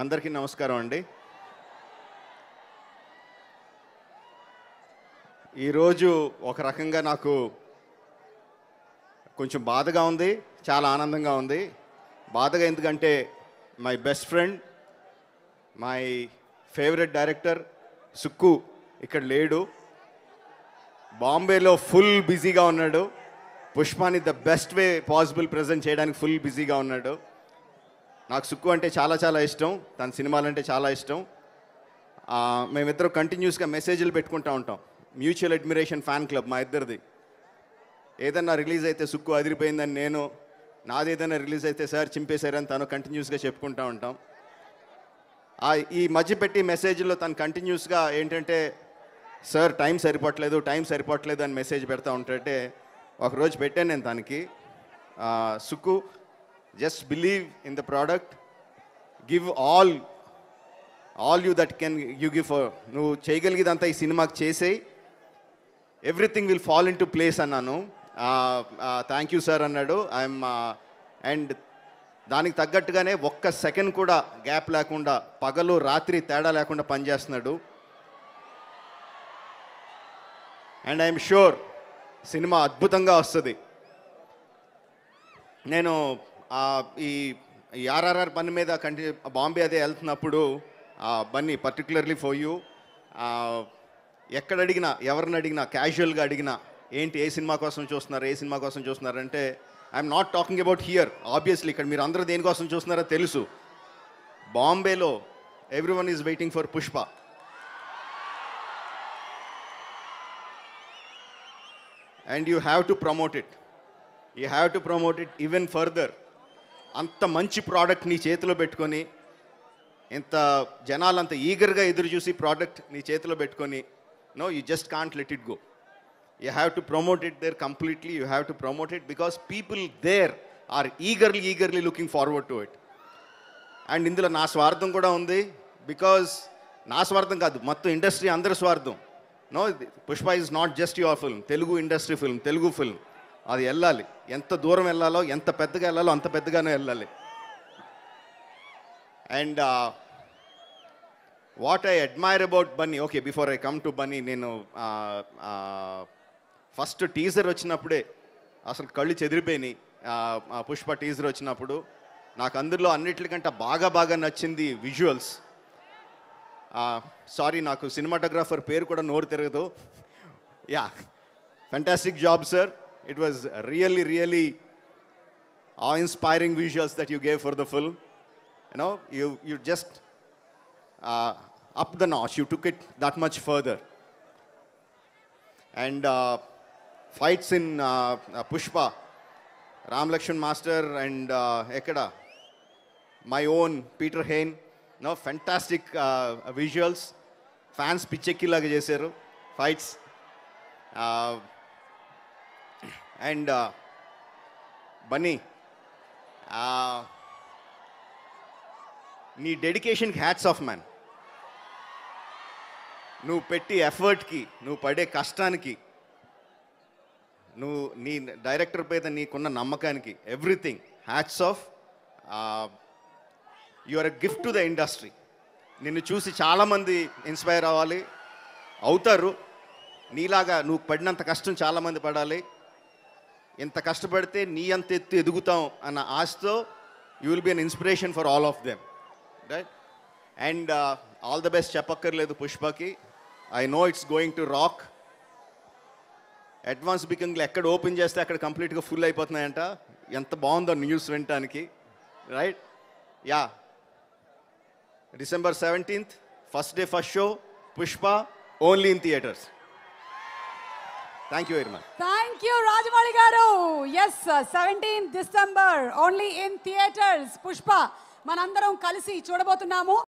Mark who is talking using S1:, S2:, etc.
S1: అందరికీ నమస్కారం అండి ఈరోజు ఒక రకంగా నాకు కొంచెం బాధగా ఉంది చాలా ఆనందంగా ఉంది బాధగా ఎందుకంటే my best friend my favourite director Sukku ఇక్కడ లేడు బాంబేలో ఫుల్ బిజీగా ఉన్నాడు పుష్పాని the best way possible present చేయడానికి ఫుల్ బిజీగా ఉన్నాడు నాకు సుక్కు అంటే చాలా చాలా ఇష్టం తన సినిమాలు అంటే చాలా ఇష్టం మేమిద్దరం కంటిన్యూస్గా మెసేజ్లు పెట్టుకుంటూ ఉంటాం మ్యూచువల్ అడ్మిరేషన్ ఫ్యాన్ క్లబ్ మా ఇద్దరిది ఏదన్నా రిలీజ్ అయితే సుక్కు అదిరిపోయిందని నేను నాది ఏదైనా రిలీజ్ అయితే సార్ చింపేశారని తను కంటిన్యూస్గా చెప్పుకుంటూ ఉంటాం ఈ మధ్య పెట్టి మెసేజ్లో తను కంటిన్యూస్గా ఏంటంటే సార్ టైం సరిపోవట్లేదు టైం సరిపోవట్లేదు అని మెసేజ్ పెడతా ఉంటే ఒకరోజు పెట్టాను నేను తనకి Sukku just believe in the product give all all you that can you give నువ్వు చేయగలిగేదంతా ఈ సినిమాకి చేసేయి everything will fall into place అన్నాను థ్యాంక్ యూ సార్ అన్నాడు ఐఎమ్ అండ్ uh, దానికి తగ్గట్టుగానే ఒక్క సెకండ్ కూడా గ్యాప్ లేకుండా పగలు రాత్రి తేడా లేకుండా పనిచేస్తున్నాడు అండ్ ఐఎమ్ షూర్ సినిమా అద్భుతంగా వస్తుంది నేను ఈ ఆర్ఆర్ఆర్ బన్ మీద కంటి బాంబే అదే వెళ్తున్నప్పుడు బన్నీ పర్టికులర్లీ ఫోర్ యూ ఎక్కడ అడిగినా ఎవరిని అడిగినా క్యాజువల్గా అడిగినా ఏంటి ఏ సినిమా కోసం చూస్తున్నారు ఏ సినిమా కోసం చూస్తున్నారంటే I'm not talking about here obviously ఇక్కడ మీరు అందరూ దేనికోసం చూస్తున్నారో తెలుసు బాంబేలో everyone is waiting for Pushpa and you have to promote it you have to promote it even further అంత మంచి ప్రోడక్ట్ నీ చేతిలో పెట్టుకొని ఇంత జనాలు అంత ఈగర్గా ఎదురు చూసి ప్రోడక్ట్ నీ చేతిలో పెట్టుకొని no you just can't let it go you have to promote it there completely you have to promote it because people there are eagerly eagerly looking forward to it and ఇందులో నా స్వార్థం కూడా ఉంది because నా స్వార్థం కాదు మొత్తం industry అందరి స్వార్థం no Pushpa is not just your film Telugu industry film Telugu film అది వెళ్ళాలి ఎంత దూరం వెళ్ళాలో ఎంత పెద్దగా వెళ్ళాలో అంత పెద్దగానే వెళ్ళాలి and what I admire about Bunny okay before I come to Bunny నేను ఫస్ట్ టీజర్ వచ్చినప్పుడే అసలు కళ్ళు చెదిరిపోయినాయి పుష్ప టీజర్ వచ్చినప్పుడు నాకు అందులో అన్నిటికంటే బాగా బాగా నచ్చింది విజువల్స్ సారీ నాకు సినిమాటోగ్రాఫర్ పేరు కూడా నోరు తిరగదు yeah fantastic job sir It was really, really awe-inspiring visuals that you gave for the film. You know, you, you just uh, up the notch. You took it that much further. And uh, fights in uh, uh, Pushpa, Ram Lakshman Master and uh, Ekada, my own Peter Hain, you know, fantastic uh, visuals. Fans పిచ్చెక్కిలాగా చేశారు fights. Uh, and uh, Bunny uh, నీ డెడికేషన్కి hats off man నువ్వు పెట్టి ఎఫర్ట్కి నువ్వు పడే కష్టానికి నువ్వు నీ డైరెక్టర్ పేద నీకున్న నమ్మకానికి everything hats off uh, your a gift to the industry నిన్ను చూసి చాలామంది ఇన్స్పైర్ అవ్వాలి అవుతారు నీలాగా నువ్వు పడినంత కష్టం చాలామంది పడాలి ఎంత కష్టపడితే నీ అంత ఎత్తు ఎదుగుతాం అన్న ఆశతో you will be an inspiration for all of them right and all the best చెప్పక్కర్లేదు పుష్పకి I know it's going to rock advance బుకింగ్లు ఎక్కడ ఓపెన్ చేస్తే అక్కడ కంప్లీట్గా ఫుల్ అయిపోతున్నాయంట ఎంత బాగుందో న్యూస్ వినటానికి right yeah December seventeenth first day first show Pushpa only in theatres thank you very much thank you Rajamouli garu yes seventeen December only in theatres Pushpa మనందరం కలిసి చూడబోతున్నాము